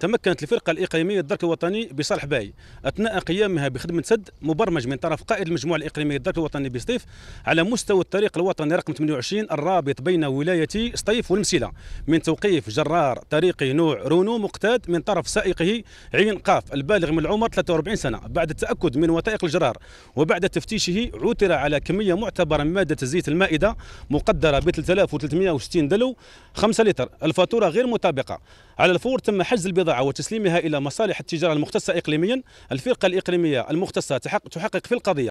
تمكنت الفرقة الإقليمية الدرك الوطني بصالح باي أثناء قيامها بخدمة سد مبرمج من طرف قائد المجموعة الإقليمية الدرك الوطني بسطيف على مستوى الطريق الوطني رقم 28 الرابط بين ولايتي سطيف والمسيلة من توقيف جرار طريقي نوع رونو مقتاد من طرف سائقه عين قاف البالغ من العمر 43 سنة بعد التأكد من وثائق الجرار وبعد تفتيشه عثر على كمية معتبرة من مادة الزيت المائدة مقدرة ب 3360 دلو 5 لتر الفاتورة غير مطابقة على الفور تم حجز البضاعة وتسليمها إلى مصالح التجارة المختصة إقليميا الفرقة الإقليمية المختصة تحقق في القضية